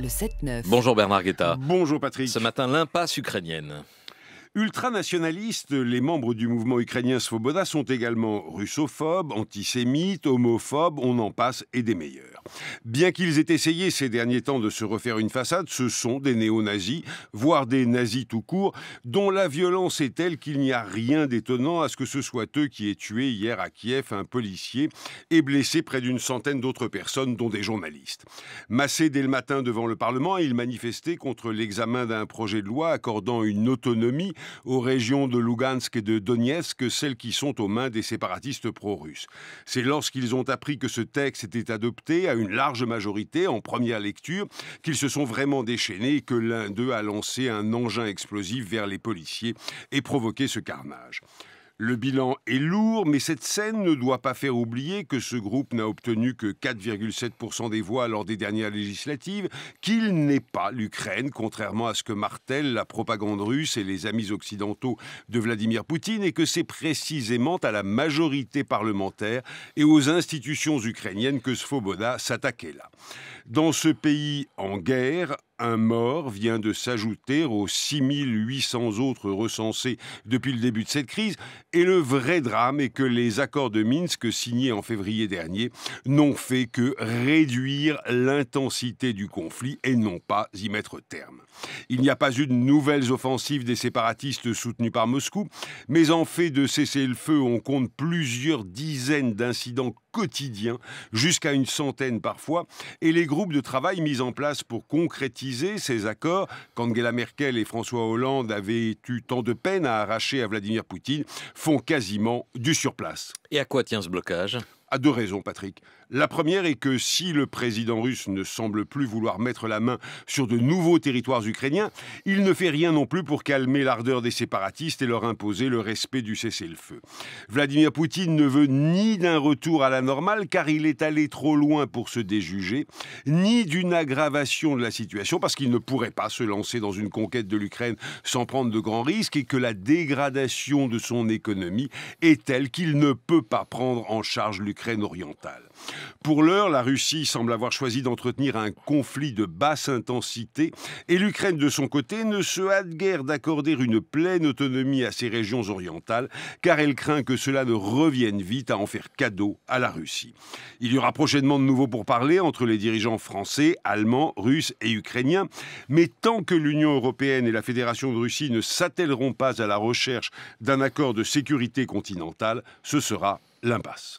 Le 7-9. Bonjour Bernard Guetta. Bonjour Patrick. Ce matin, l'impasse ukrainienne. Ultranationalistes, les membres du mouvement ukrainien Svoboda sont également russophobes, antisémites, homophobes, on en passe et des meilleurs. Bien qu'ils aient essayé ces derniers temps de se refaire une façade, ce sont des néo-nazis, voire des nazis tout court, dont la violence est telle qu'il n'y a rien d'étonnant à ce que ce soit eux qui aient tué hier à Kiev un policier et blessé près d'une centaine d'autres personnes, dont des journalistes. Massés dès le matin devant le Parlement, ils manifestaient contre l'examen d'un projet de loi accordant une autonomie aux régions de Lugansk et de Donetsk, celles qui sont aux mains des séparatistes pro-russes. C'est lorsqu'ils ont appris que ce texte était adopté, à une large majorité en première lecture qu'ils se sont vraiment déchaînés et que l'un d'eux a lancé un engin explosif vers les policiers et provoqué ce carnage. Le bilan est lourd, mais cette scène ne doit pas faire oublier que ce groupe n'a obtenu que 4,7% des voix lors des dernières législatives, qu'il n'est pas l'Ukraine, contrairement à ce que Martel, la propagande russe et les amis occidentaux de Vladimir Poutine, et que c'est précisément à la majorité parlementaire et aux institutions ukrainiennes que Svoboda s'attaquait là. Dans ce pays en guerre, un mort vient de s'ajouter aux 6800 autres recensés depuis le début de cette crise, et le vrai drame est que les accords de Minsk signés en février dernier n'ont fait que réduire l'intensité du conflit et non pas y mettre terme. Il n'y a pas eu de nouvelles offensives des séparatistes soutenus par Moscou, mais en fait de cesser le feu on compte plusieurs dizaines d'incidents quotidien, jusqu'à une centaine parfois, et les groupes de travail mis en place pour concrétiser ces accords, qu'Angela Merkel et François Hollande avaient eu tant de peine à arracher à Vladimir Poutine, font quasiment du surplace. Et à quoi tient ce blocage à deux raisons, Patrick. La première est que si le président russe ne semble plus vouloir mettre la main sur de nouveaux territoires ukrainiens, il ne fait rien non plus pour calmer l'ardeur des séparatistes et leur imposer le respect du cessez-le-feu. Vladimir Poutine ne veut ni d'un retour à la normale, car il est allé trop loin pour se déjuger, ni d'une aggravation de la situation, parce qu'il ne pourrait pas se lancer dans une conquête de l'Ukraine sans prendre de grands risques, et que la dégradation de son économie est telle qu'il ne peut pas prendre en charge l'Ukraine orientale. Pour l'heure, la Russie semble avoir choisi d'entretenir un conflit de basse intensité et l'Ukraine, de son côté, ne se hâte guère d'accorder une pleine autonomie à ses régions orientales, car elle craint que cela ne revienne vite à en faire cadeau à la Russie. Il y aura prochainement de nouveaux pourparlers entre les dirigeants français, allemands, russes et ukrainiens, mais tant que l'Union européenne et la Fédération de Russie ne s'attelleront pas à la recherche d'un accord de sécurité continentale, ce sera l'impasse.